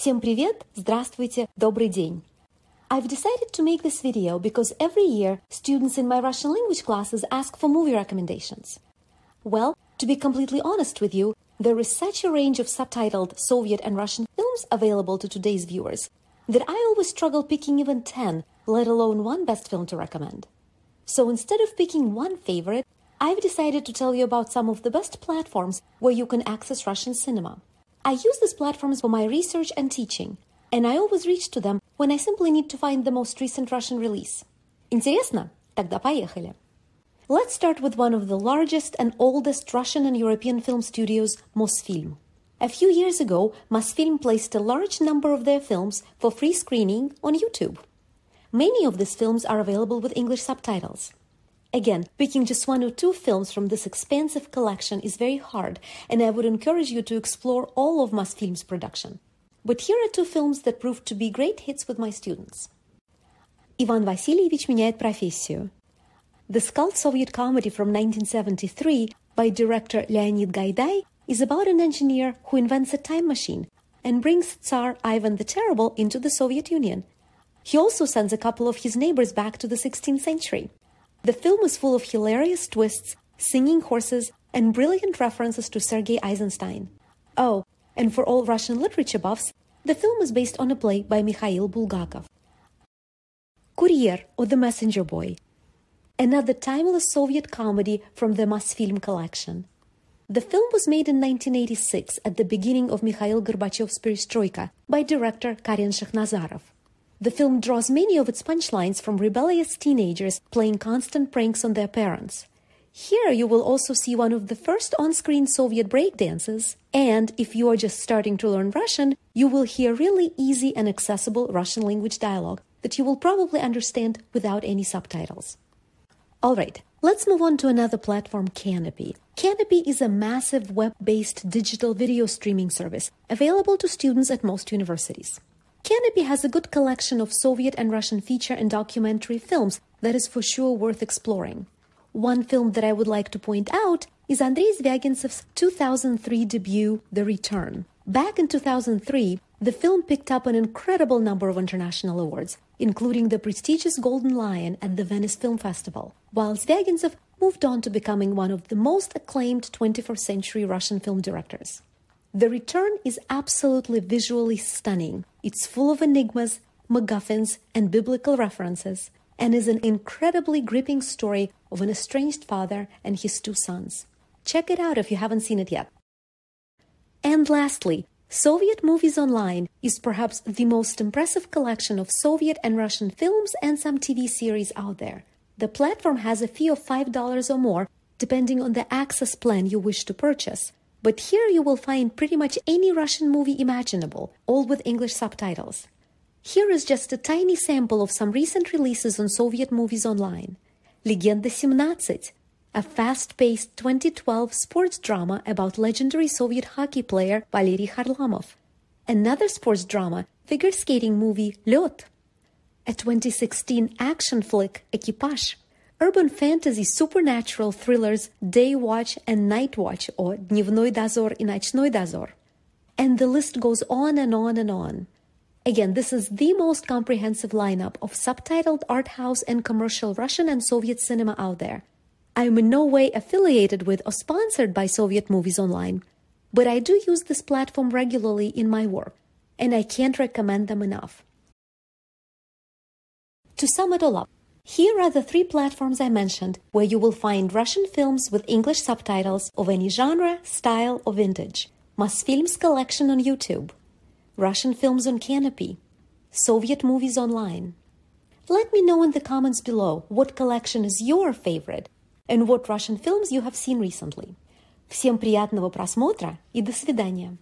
Всем привет! Здравствуйте! Добрый день! I've decided to make this video because every year students in my Russian language classes ask for movie recommendations. Well, to be completely honest with you, there is such a range of subtitled Soviet and Russian films available to today's viewers that I always struggle picking even 10, let alone one best film to recommend. So instead of picking one favorite, I've decided to tell you about some of the best platforms where you can access Russian cinema. I use these platforms for my research and teaching, and I always reach to them when I simply need to find the most recent Russian release. Интересно? Тогда поехали. Let's start with one of the largest and oldest Russian and European film studios, Mosfilm. A few years ago, Mosfilm placed a large number of their films for free screening on YouTube. Many of these films are available with English subtitles. Again, picking just one or two films from this expansive collection is very hard, and I would encourage you to explore all of Masfilm's production. But here are two films that proved to be great hits with my students. Ivan Vasilievich меняет профессию. the cult Soviet comedy from 1973 by director Leonid Gaidai is about an engineer who invents a time machine and brings Tsar Ivan the Terrible into the Soviet Union. He also sends a couple of his neighbors back to the 16th century. The film is full of hilarious twists, singing horses, and brilliant references to Sergei Eisenstein. Oh, and for all Russian literature buffs, the film is based on a play by Mikhail Bulgakov. Courier or the Messenger Boy. Another timeless Soviet comedy from the film collection. The film was made in 1986 at the beginning of Mikhail Gorbachev's perestroika by director Karen Shakhnazarov. The film draws many of its punchlines from rebellious teenagers playing constant pranks on their parents. Here you will also see one of the first on-screen Soviet breakdances, and if you are just starting to learn Russian, you will hear really easy and accessible Russian language dialogue that you will probably understand without any subtitles. All right, let's move on to another platform, Canopy. Canopy is a massive web-based digital video streaming service available to students at most universities. Canopy has a good collection of Soviet and Russian feature and documentary films that is for sure worth exploring. One film that I would like to point out is Andrei Zvyagintsev's 2003 debut, The Return. Back in 2003, the film picked up an incredible number of international awards, including the prestigious Golden Lion at the Venice Film Festival, while Zvyagintsev moved on to becoming one of the most acclaimed 21st century Russian film directors. The return is absolutely visually stunning. It's full of enigmas, MacGuffins, and biblical references, and is an incredibly gripping story of an estranged father and his two sons. Check it out if you haven't seen it yet. And lastly, Soviet Movies Online is perhaps the most impressive collection of Soviet and Russian films and some TV series out there. The platform has a fee of $5 or more, depending on the access plan you wish to purchase, but here you will find pretty much any Russian movie imaginable, all with English subtitles. Here is just a tiny sample of some recent releases on Soviet movies online. Legenda 17, a fast-paced 2012 sports drama about legendary Soviet hockey player Valery Kharlamov; Another sports drama, figure skating movie Leot; A 2016 action flick Equipage. Urban fantasy supernatural thrillers Day Watch and Night Watch or Дневной дозор и Ночной дозор. And the list goes on and on and on. Again, this is the most comprehensive lineup of subtitled art house and commercial Russian and Soviet cinema out there. I am in no way affiliated with or sponsored by Soviet Movies Online, but I do use this platform regularly in my work, and I can't recommend them enough. To sum it all up, here are the three platforms I mentioned where you will find Russian films with English subtitles of any genre, style, or vintage. Mosfilm's collection on YouTube, Russian films on Canopy, Soviet movies online. Let me know in the comments below what collection is your favorite and what Russian films you have seen recently. Всем приятного просмотра и до свидания!